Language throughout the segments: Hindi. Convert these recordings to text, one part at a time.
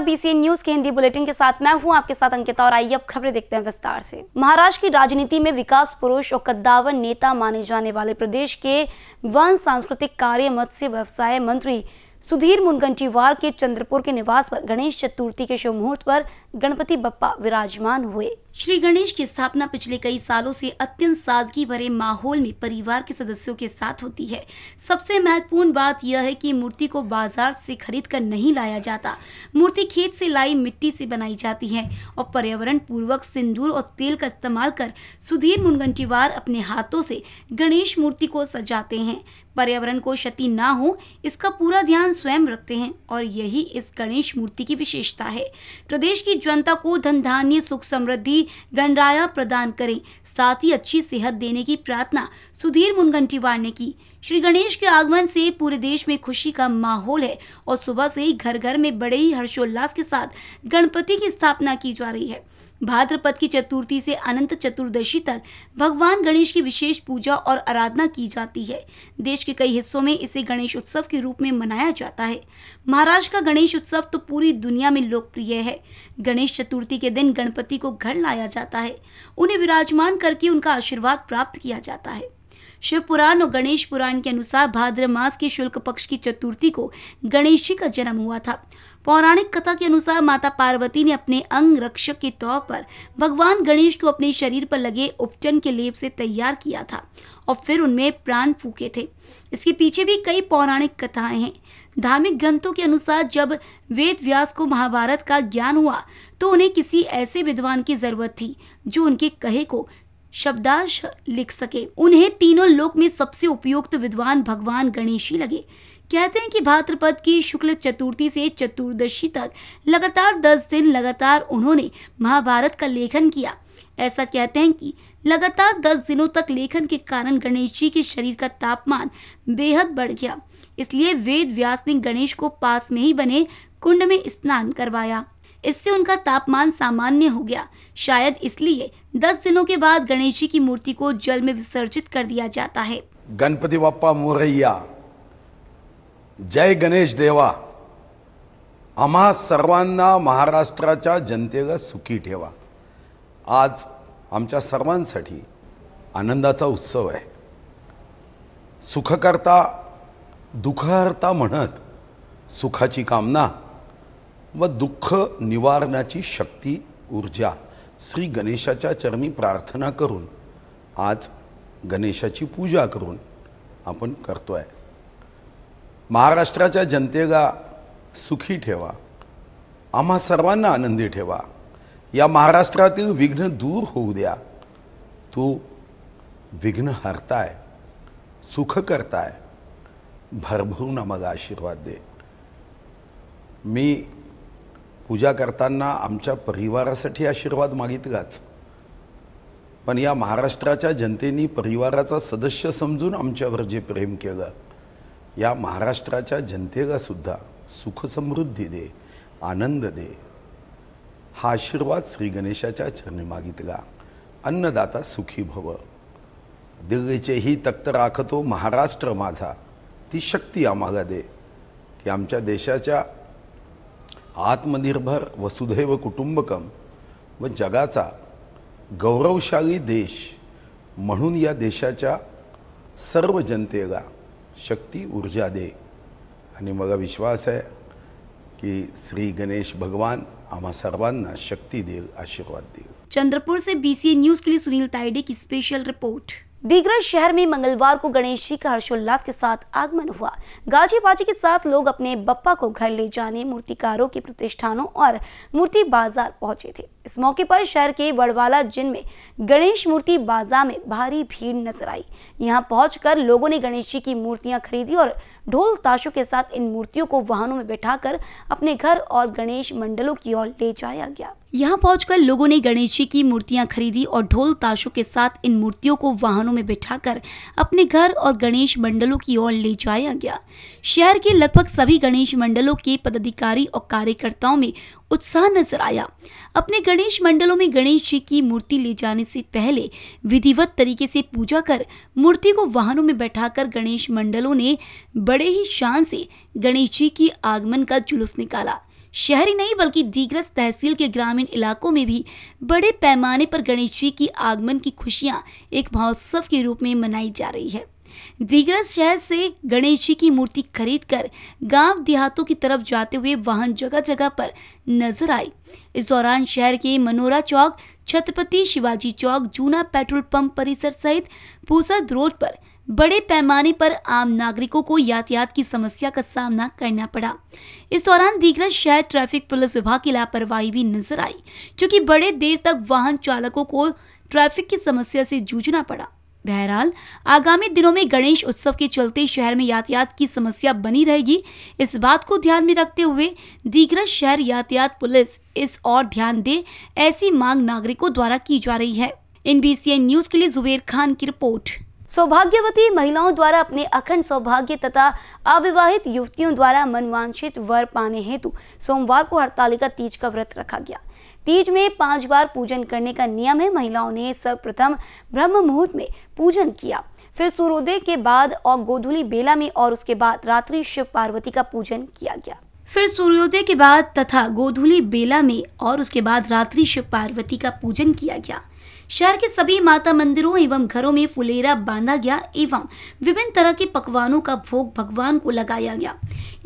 नमस्कार बीसीएन न्यूज के हिंदी बुलेटिन के साथ मैं हूं आपके साथ अंकिता और आइए अब खबरें देखते हैं विस्तार से महाराष्ट्र की राजनीति में विकास पुरुष और कद्दावर नेता माने जाने वाले प्रदेश के वन सांस्कृतिक कार्य मत्स्य व्यवसाय मंत्री सुधीर मुनगंटीवार के चंद्रपुर के निवास पर गणेश चतुर्थी के शुभ मुहूर्त पर गणपति बप्पा विराजमान हुए श्री गणेश की स्थापना पिछले कई सालों से अत्यंत सादगी भरे माहौल में परिवार के सदस्यों के साथ होती है सबसे महत्वपूर्ण बात यह है कि मूर्ति को बाजार से खरीद कर नहीं लाया जाता मूर्ति खेत से लाई मिट्टी से बनाई जाती है और पर्यावरण पूर्वक सिंदूर और तेल का इस्तेमाल कर सुधीर मुनगंटीवार अपने हाथों से गणेश मूर्ति को सजाते हैं पर्यावरण को क्षति ना हो इसका पूरा ध्यान स्वयं रखते हैं और यही इस गणेश मूर्ति की विशेषता है प्रदेश की जनता को धन धान्य सुख समृद्धि की गणराया प्रदान करें साथ ही अच्छी सेहत देने की प्रार्थना सुधीर मुनगंटीवार ने की श्री गणेश के आगमन से पूरे देश में खुशी का माहौल है और सुबह से ही घर घर में बड़े ही हर्षोल्लास के साथ गणपति की स्थापना की जा रही है भाद्रपद की चतुर्थी से अनंत चतुर्दशी तक भगवान गणेश की विशेष पूजा और आराधना की जाती है देश के कई हिस्सों में इसे गणेश उत्सव के रूप में मनाया जाता है महाराष्ट्र का गणेश उत्सव तो पूरी दुनिया में लोकप्रिय है गणेश चतुर्थी के दिन गणपति को घर लाया जाता है उन्हें विराजमान करके उनका आशीर्वाद प्राप्त किया जाता है शिव पुराण और गणेश पुराण के अनुसार भाद्र मास के शुल्क पक्ष की चतुर्थी को गणेश जी का जन्म हुआ था पौराणिक कथा के अनुसार माता पार्वती ने अपने अंग रक्षक के तौर पर भगवान गणेश को अपने शरीर पर लगे उपचन के लेप से तैयार किया था और फिर उनमें प्राण फूके थे इसके पीछे भी कई पौराणिक कथाएं हैं धार्मिक ग्रंथों के अनुसार जब वेद व्यास को महाभारत का ज्ञान हुआ तो उन्हें किसी ऐसे विद्वान की जरूरत थी जो उनके कहे को शब्दांश लिख सके उन्हें तीनों लोक में सबसे उपयुक्त विद्वान भगवान गणेश लगे कहते हैं कि भाद्रपद की शुक्ल चतुर्थी से चतुर्दशी तक लगातार दस दिन लगातार उन्होंने महाभारत का लेखन किया ऐसा कहते हैं कि लगातार दस दिनों तक लेखन के कारण गणेश जी के शरीर का तापमान बेहद बढ़ गया इसलिए वेद व्यास ने गणेश को पास में ही बने कुंड में स्नान करवाया इससे उनका तापमान सामान्य हो गया शायद इसलिए दस दिनों के बाद गणेश जी की मूर्ति को जल में विसर्जित कर दिया जाता है गणपति बाप्पा मोरैया जय गणेश देवा आम्हा सर्वांना महाराष्ट्राच्या जनतेला सुखी ठेवा आज आमच्या सर्वांसाठी आनंदाचा उत्सव आहे सुखकर्ता दुखहर्ता म्हणत सुखाची कामना व दुःख निवारणाची शक्ती ऊर्जा श्री गणेशाच्या चरणी प्रार्थना करून आज गणेशाची पूजा करून आपण करतो आहे महाराष्ट्राच्या जनतेगा सुखी ठेवा आम्हा सर्वांना आनंदी ठेवा या महाराष्ट्रातील विघ्न दूर होऊ द्या तू विघ्न हरताय सुख करताय भरभरून आम्हाला आशीर्वाद दे मी पूजा करताना आमच्या परिवारासाठी आशीर्वाद मागितलाच पण या महाराष्ट्राच्या जनतेनी परिवाराचा सदस्य समजून आमच्यावर जे प्रेम केलं या महाराष्ट्राच्या जनतेलासुद्धा सुद्धा सुखसमृद्धी दे आनंद दे हा आशीर्वाद श्री गणेशाच्या चरणी मागितला अन्नदाता सुखी भव दिल्लीचेही तक्त राखतो महाराष्ट्र माझा ती शक्ती आम्हाला दे की आमच्या देशाच्या आत्मनिर्भर वसुधैव कुटुंबकम व जगाचा गौरवशाली देश म्हणून या देशाच्या सर्व जनतेला शक्ती ऊर्जा दे आणि मला विश्वास आहे की श्री गणेश भगवान आम्हा सर्वांना शक्ती देईल आशीर्वाद देईल चंद्रपूरचे से सी न्यूज़ के लिए सुनील तायडे की स्पेशल रिपोर्ट दीगरा शहर में मंगलवार को गणेश जी का हर्षोल्लास के साथ आगमन हुआ गाजी बाजी के साथ लोग अपने बप्पा को घर ले जाने मूर्तिकारों के प्रतिष्ठानों और मूर्ति बाजार पहुंचे थे इस मौके पर शहर के बड़वाला जिन में गणेश मूर्ति बाजार में भारी भीड़ नजर आई यहां पहुंचकर लोगों ने गणेश जी की मूर्तियां खरीदी और ढोल ताशों के साथ इन मूर्तियों को वाहनों में बैठा अपने घर और गणेश मंडलों की ओर ले जाया गया यहाँ पहुंचकर लोगों ने गणेश जी की मूर्तियां खरीदी और ढोल ताशों के साथ इन मूर्तियों को वाहनों में बिठाकर अपने घर और गणेश मंडलों की ओर ले जाया गया शहर के लगभग सभी गणेश मंडलों के पदाधिकारी और कार्यकर्ताओं में उत्साह नजर आया अपने गणेश मंडलों में गणेश जी की मूर्ति ले जाने से पहले विधिवत तरीके से पूजा कर मूर्ति को वाहनों में बैठाकर गणेश मंडलों ने बड़े ही शान से गणेश जी की आगमन का जुलूस निकाला शहर ही नहीं बल्कि दीग्रस तहसील के ग्रामीण इलाकों में भी बड़े पैमाने पर गणेश जी की आगमन की खुशियां एक महोत्सव के रूप में मनाई जा रही है दीग्रस शहर से गणेश जी की मूर्ति खरीदकर गांव देहातों की तरफ जाते हुए वाहन जगह जगह पर नजर आई इस दौरान शहर के मनोरा चौक छत्रपति शिवाजी चौक जूना पेट्रोल पंप परिसर सहित पूसद रोड पर बड़े पैमाने पर आम नागरिकों को यातायात की समस्या का सामना करना पड़ा इस दौरान दीघरा शहर ट्रैफिक पुलिस विभाग की लापरवाही भी नजर आई क्योंकि बड़े देर तक वाहन चालकों को ट्रैफिक की समस्या से जूझना पड़ा बहरहाल आगामी दिनों में गणेश उत्सव के चलते शहर में यातायात की समस्या बनी रहेगी इस बात को ध्यान में रखते हुए दीघरा शहर यातायात पुलिस इस और ध्यान दे ऐसी मांग नागरिकों द्वारा की जा रही है एन न्यूज के लिए जुबेर खान की रिपोर्ट सौभाग्यवती महिलाओं द्वारा अपने अखंड सौभाग्य तथा अविवाहित युवतियों द्वारा मनवांछित वर पाने हेतु सोमवार को हड़तालिका तीज का व्रत रखा गया तीज में पांच बार पूजन करने का नियम है महिलाओं ने सर्वप्रथम ब्रह्म मुहूर्त में पूजन किया फिर सूर्योदय के बाद और गोधुली बेला में और उसके बाद रात्रि शिव पार्वती का पूजन किया गया फिर सूर्योदय के बाद तथा गोधुली बेला में और उसके बाद रात्रि शिव पार्वती का पूजन किया गया शहर के सभी माता मंदिरों एवं घरों में फुलेरा बांधा गया एवं विभिन्न तरह के पकवानों का भोग भगवान को लगाया गया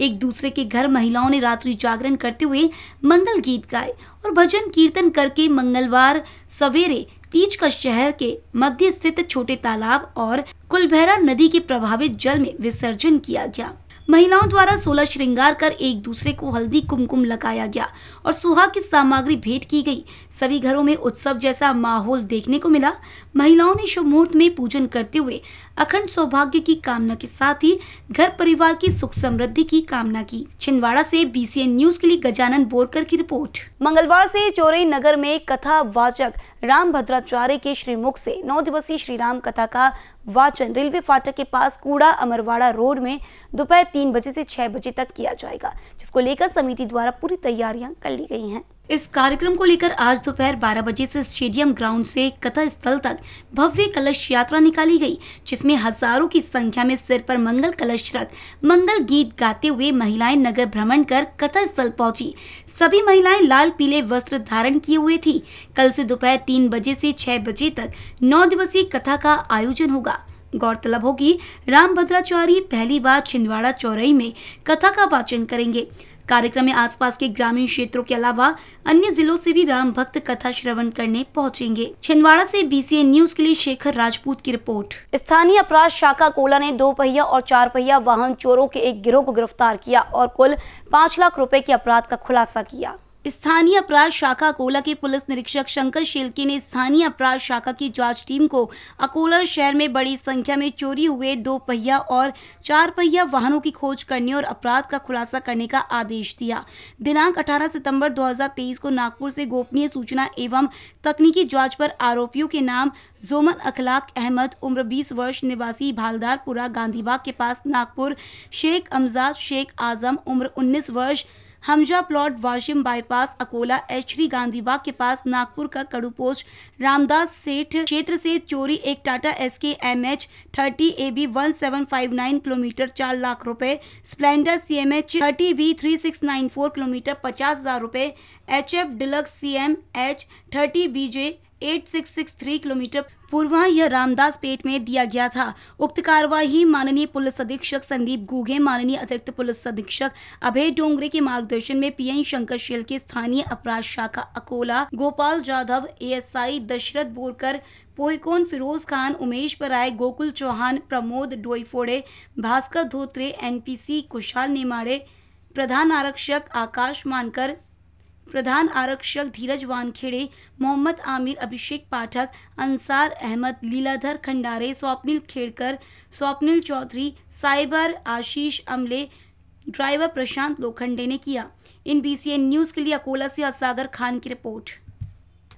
एक दूसरे के घर महिलाओं ने रात्रि जागरण करते हुए मंगल गीत गाए और भजन कीर्तन करके मंगलवार सवेरे तीज का शहर के मध्य स्थित छोटे तालाब और कुलभैरा नदी के प्रभावित जल में विसर्जन किया गया महिलाओं द्वारा सोलह श्रृंगार कर एक दूसरे को हल्दी कुमकुम लगाया गया और सुहा की सामग्री भेंट की गई सभी घरों में उत्सव जैसा माहौल देखने को मिला महिलाओं ने शुभ मुहूर्त में पूजन करते हुए अखंड सौभाग्य की कामना के साथ ही घर परिवार की सुख समृद्धि की कामना की छिंदवाड़ा से बीसीएन न्यूज के लिए गजानन बोरकर की रिपोर्ट मंगलवार से चोरे नगर में कथा वाचक राम भद्राचार्य के श्रीमुख से नौ दिवसीय श्री राम कथा का वाचन रेलवे फाटक के पास कूड़ा अमरवाड़ा रोड में दोपहर तीन बजे से छह बजे तक किया जाएगा जिसको लेकर समिति द्वारा पूरी तैयारियां कर ली गई हैं इस कार्यक्रम को लेकर आज दोपहर 12 बजे से स्टेडियम ग्राउंड से कथा स्थल तक भव्य कलश यात्रा निकाली गई जिसमें हजारों की संख्या में सिर पर मंगल कलश रख मंगल गीत गाते हुए महिलाएं नगर भ्रमण कर कथा स्थल पहुंची सभी महिलाएं लाल पीले वस्त्र धारण किए हुए थी कल से दोपहर तीन बजे से छह बजे तक नौ दिवसीय कथा का आयोजन होगा गौरतलब होगी राम भद्राचार्य पहली बार छिंदवाड़ा चौराई में कथा का वाचन करेंगे कार्यक्रम में आसपास के ग्रामीण क्षेत्रों के अलावा अन्य जिलों से भी राम भक्त कथा श्रवण करने पहुंचेंगे छिंदवाड़ा से बीसीएन न्यूज के लिए शेखर राजपूत की रिपोर्ट स्थानीय अपराध शाखा कोला ने दो पहिया और चार पहिया वाहन चोरों के एक गिरोह को गिरफ्तार किया और कुल पाँच लाख रूपए के अपराध का खुलासा किया स्थानीय अपराध शाखा अकोला के पुलिस निरीक्षक शंकर शेलके ने स्थानीय अपराध शाखा की जांच टीम को अकोला शहर में बड़ी संख्या में चोरी हुए दो पहिया और चार पहिया वाहनों की खोज करने और अपराध का खुलासा करने का आदेश दिया दिनांक 18 सितंबर 2023 को नागपुर से गोपनीय सूचना एवं तकनीकी जाँच पर आरोपियों के नाम जोमन अखलाक अहमद उम्र बीस वर्ष निवासी भालदारपुरा गांधीबाग के पास नागपुर शेख अमजाद शेख आजम उम्र उन्नीस वर्ष Hamza plot Washim bypass Akola H Shri Gandhi Bagh के पास नागपुर का कड़ू रामदास सेठ क्षेत्र से चोरी एक टाटा एस के M H thirty A B one seven five nine kilometre चार लाख रुपए Splendor C M H thirty B three six nine four kilometre पचास हजार रुपए H F deluxe C M H thirty B J 8663 kilometre पूर्व यह रामदास पेट में दिया गया था उक्त कार्यवाही माननीय पुलिस अधीक्षक संदीप घूघे माननीय अतिरिक्त पुलिस अधीक्षक अभय डोंगरे के मार्गदर्शन में पी एन शंकर शेल के स्थानीय अपराध शाखा अकोला गोपाल जाधव एएसआई दशरथ बोरकर पोहकोन फिरोज खान उमेश पराय गोकुल चौहान प्रमोद डोईफोड़े भास्कर धोत्रे एनपीसी कुशाल नेमाड़े प्रधान आरक्षक आकाश मानकर प्रधान आरक्षक धीरज वानखेड़े मोहम्मद आमिर अभिषेक पाठक अंसार अहमद लीलाधर खंडारे स्वप्निल खेड़कर स्वप्निल चौधरी साइबर आशीष अमले ड्राइवर प्रशांत लोखंडे ने किया इन बी न्यूज़ के लिए अकोला से असागर खान की रिपोर्ट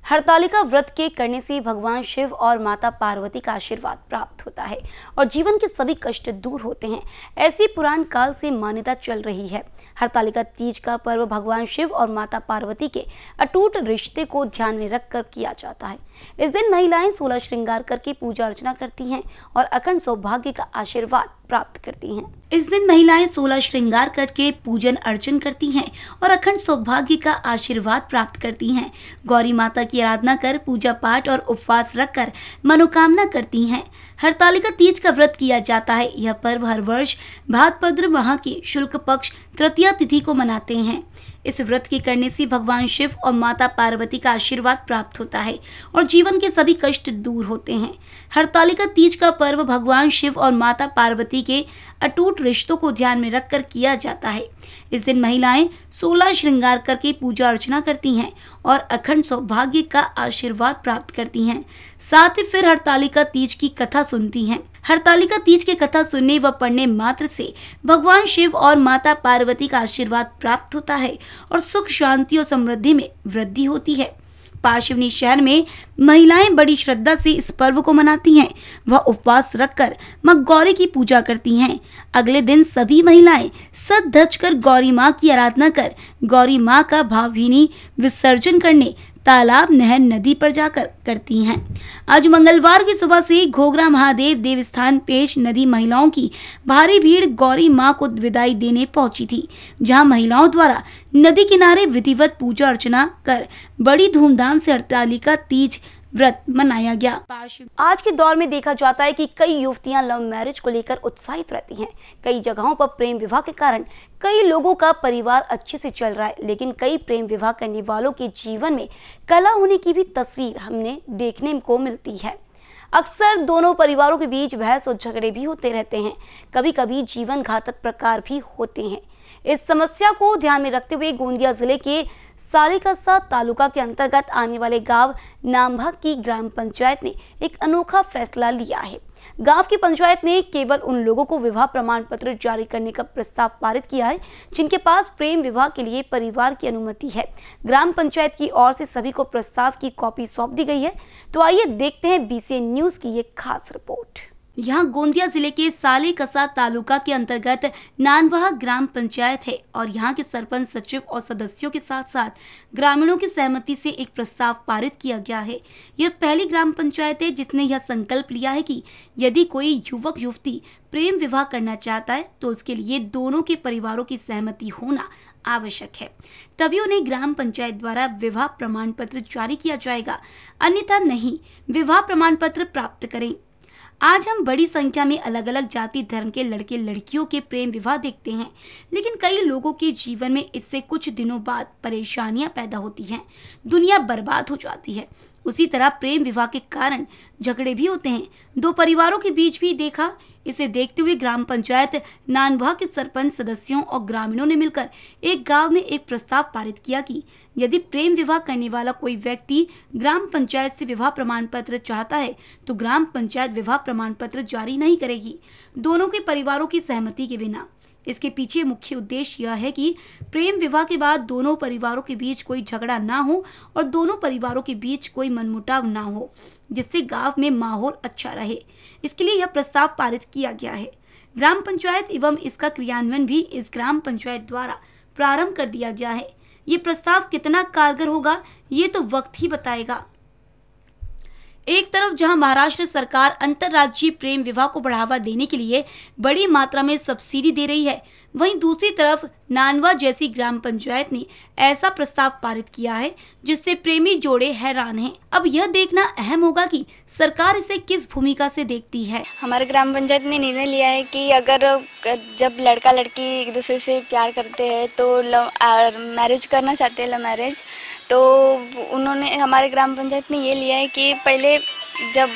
हरतालिका व्रत के करने से भगवान शिव और माता पार्वती का आशीर्वाद प्राप्त होता है और जीवन के सभी कष्ट दूर होते हैं ऐसी पुराण काल से मान्यता चल रही है हरतालिका तीज का पर्व भगवान शिव और माता पार्वती के अटूट रिश्ते को ध्यान में रखकर किया जाता है इस दिन महिलाएं सोलह श्रृंगार करके पूजा अर्चना करती हैं और अखंड सौभाग्य का आशीर्वाद प्राप्त करती हैं इस दिन महिलाएं सोलह श्रृंगार करके पूजन अर्चन करती हैं और अखंड सौभाग्य का आशीर्वाद प्राप्त करती हैं गौरी माता की आराधना कर पूजा पाठ और उपवास रखकर मनोकामना करती हैं हरतालिका तीज का व्रत किया जाता है यह पर्व हर वर्ष भादभद्र माह के शुल्क पक्ष तृतीया तिथि को मनाते हैं इस व्रत के करने से भगवान शिव और माता पार्वती का आशीर्वाद प्राप्त होता है और जीवन के सभी कष्ट दूर होते हैं हरतालिका तीज का पर्व भगवान शिव और माता पार्वती के अटूट रिश्तों को ध्यान में रखकर किया जाता है इस दिन महिलाएं सोलह श्रृंगार करके पूजा अर्चना करती हैं और अखंड सौभाग्य का आशीर्वाद प्राप्त करती हैं साथ ही फिर हरतालिका तीज की कथा सुनती हैं हरतालिका तीज के कथा सुनने व पढ़ने मात्र से भगवान शिव और माता पार्वती का आशीर्वाद प्राप्त होता है और सुख शांति और समृद्धि में वृद्धि होती है पार्शिवनी शहर में महिलाएं बड़ी श्रद्धा से इस पर्व को मनाती हैं वह उपवास रखकर मां गौरी की पूजा करती हैं अगले दिन सभी महिलाएं सद धज कर गौरी माँ की आराधना कर गौरी माँ का भावभीनी विसर्जन करने तालाब नहर नदी पर जाकर करती हैं आज मंगलवार की सुबह से घोघरा महादेव देवस्थान पेश नदी महिलाओं की भारी भीड़ गौरी माँ को विदाई देने पहुंची थी जहां महिलाओं द्वारा नदी किनारे विधिवत पूजा अर्चना कर बड़ी धूमधाम से हड़तालिका तीज व्रत मनाया गया आज के दौर में देखा जाता है कि कई युवतियां लव मैरिज को लेकर उत्साहित रहती हैं कई जगहों पर प्रेम विवाह के कारण कई लोगों का परिवार अच्छे से चल रहा है लेकिन कई प्रेम विवाह करने वालों के जीवन में कला होने की भी तस्वीर हमने देखने को मिलती है अक्सर दोनों परिवारों के बीच बहस और झगड़े भी होते रहते हैं कभी कभी जीवन घातक प्रकार भी होते हैं इस समस्या को ध्यान में रखते हुए गोंदिया जिले के सालिकस्सा तालुका के अंतर्गत आने वाले गांव नामभा की ग्राम पंचायत ने एक अनोखा फैसला लिया है गांव की पंचायत ने केवल उन लोगों को विवाह प्रमाण पत्र जारी करने का प्रस्ताव पारित किया है जिनके पास प्रेम विवाह के लिए परिवार की अनुमति है ग्राम पंचायत की ओर से सभी को प्रस्ताव की कॉपी सौंप दी गई है तो आइए देखते हैं बीसी न्यूज की ये खास रिपोर्ट यहाँ गोंदिया जिले के साले कसा तालुका के अंतर्गत नानवा ग्राम पंचायत है और यहाँ के सरपंच सचिव और सदस्यों के साथ साथ ग्रामीणों की सहमति से एक प्रस्ताव पारित किया गया है यह पहली ग्राम पंचायत है जिसने यह संकल्प लिया है कि यदि कोई युवक युवती प्रेम विवाह करना चाहता है तो उसके लिए दोनों के परिवारों की सहमति होना आवश्यक है तभी उन्हें ग्राम पंचायत द्वारा विवाह प्रमाण पत्र जारी किया जाएगा अन्यथा नहीं विवाह प्रमाण पत्र प्राप्त करें आज हम बड़ी संख्या में अलग अलग जाति धर्म के लड़के लड़कियों के प्रेम विवाह देखते हैं लेकिन कई लोगों के जीवन में इससे कुछ दिनों बाद परेशानियां पैदा होती हैं दुनिया बर्बाद हो जाती है उसी तरह प्रेम विवाह के कारण झगड़े भी होते हैं दो परिवारों के बीच भी देखा इसे देखते हुए ग्राम पंचायत नानवा के सरपंच सदस्यों और ग्रामीणों ने मिलकर एक गांव में एक प्रस्ताव पारित किया कि यदि प्रेम विवाह करने वाला कोई व्यक्ति ग्राम पंचायत से विवाह प्रमाण पत्र चाहता है तो ग्राम पंचायत विवाह प्रमाण पत्र जारी नहीं करेगी दोनों के परिवारों की सहमति के बिना इसके पीछे मुख्य उद्देश्य यह है कि प्रेम विवाह के बाद दोनों परिवारों के बीच कोई झगड़ा ना हो और दोनों परिवारों के बीच कोई मनमुटाव ना हो जिससे गांव में माहौल अच्छा रहे इसके लिए यह प्रस्ताव पारित किया गया है ग्राम पंचायत एवं इसका क्रियान्वयन भी इस ग्राम पंचायत द्वारा प्रारंभ कर दिया गया है ये प्रस्ताव कितना कारगर होगा ये तो वक्त ही बताएगा एक तरफ जहां महाराष्ट्र सरकार अंतर्राज्यीय प्रेम विवाह को बढ़ावा देने के लिए बड़ी मात्रा में सब्सिडी दे रही है वहीं दूसरी तरफ नानवा जैसी ग्राम पंचायत ने ऐसा प्रस्ताव पारित किया है जिससे प्रेमी जोड़े हैरान हैं। अब यह देखना अहम होगा कि सरकार इसे किस भूमिका से देखती है हमारे ग्राम पंचायत ने निर्णय लिया है कि अगर जब लड़का लड़की एक दूसरे से प्यार करते हैं तो लव मैरिज करना चाहते हैं लव मैरिज तो उन्होंने हमारे ग्राम पंचायत ने ये लिया है कि पहले जब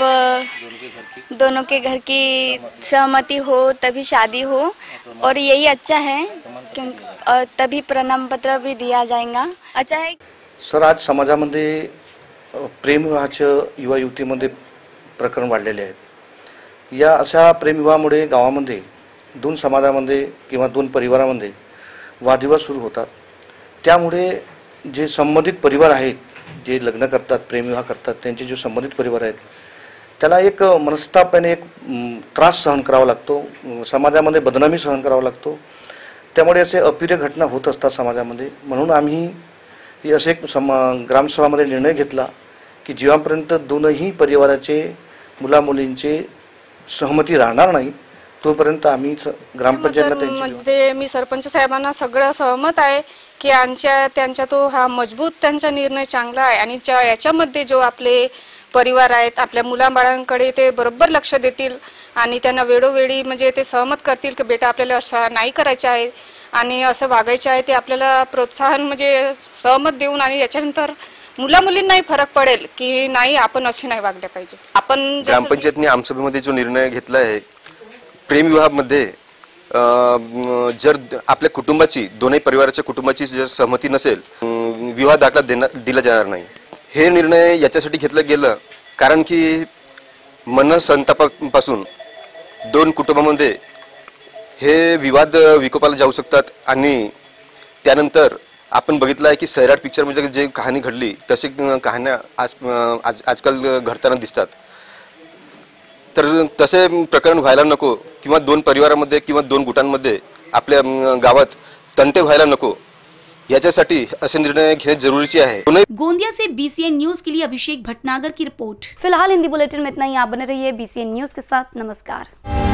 दोनों के घर की सहमति हो तभी शादी हो और यही अच्छा है क्योंकि तभी प्रणाम पत्र भी दिया जाएगा अच्छा है सर आज समाजामध्ये विवाह युवा युवतीमध्ये प्रकरण वाढलेले आहेत या अशा प्रेमविवाहामुळे गावामध्ये दोन समाजामध्ये किंवा दोन परिवारामध्ये वादविवाद सुरू होतात त्यामुळे जे संबंधित परिवार आहेत जे लग्न करतात प्रेमविवाह करतात त्यांचे जे संबंधित परिवार आहेत त्याला एक मनस्ताप एक त्रास सहन करावा लागतो समाजामध्ये बदनामी सहन करावा लागतो त्यामुळे असे अपिरे घटना होत असतात समाजामध्ये म्हणून आम्ही असे एक समा ग्रामसभामध्ये निर्णय घेतला की जेव्हापर्यंत दोनही परिवाराचे मुलामुलींचे सहमती राहणार नाही तोपर्यंत आम्ही ग्रामपंचायत म्हणजे मी सरपंच साहेबांना सगळं सहमत आहे की आमच्या त्यांचा तो हा मजबूत त्यांचा निर्णय चांगला आहे आणि याच्यामध्ये जो आपले परिवार आहेत आपल्या मुलाबाळांकडे ते बरोबर लक्ष देतील आणि त्यांना वेळोवेळी म्हणजे ते सहमत करतील की बेटा आपल्याला अशा नाही करायच्या आहे आणि असं वागायचं आहे ते आपल्याला प्रोत्साहन म्हणजे सहमत देऊन आणि याच्यानंतर मुला मुलींनाही फरक पडेल की नाही आपण असे नाही वागले पाहिजे आपण ग्रामपंचायतने आमसभेमध्ये जो निर्णय घेतला आहे प्रेमविवाहामध्ये जर आपल्या कुटुंबाची दोन्ही परिवाराच्या कुटुंबाची जर सहमती नसेल विवाह दाखला देणार दिला जाणार नाही हे निर्णय याच्यासाठी घेतलं गेलं कारण की मनसंतापासून दोन कुटुंबामध्ये हे विवाद विकोपाला जाऊ शकतात आणि त्यानंतर आपण बघितलं आहे की सैराट पिक्चरमध्ये जे कहाणी घडली तसे कहाण्या आज आज आजकाल घडताना दिसतात तर तसे प्रकरण व्हायला नको किंवा दोन परिवारामध्ये किंवा दोन गुटांमध्ये आपल्या गावात तंटे व्हायला नको याच्यासाठी असे निर्णय घेणे जरुरीचे आहे तो गोंदिया से बीसीएन न्यूज के लिए अभिषेक भटनागर की रिपोर्ट फिलहाल हिंदी बुलेटिन में इतना ही आप बने रहिए बीसीएन न्यूज के साथ नमस्कार